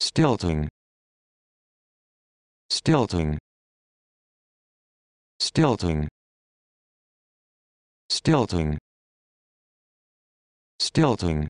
stilting stilting stilting stilting stilting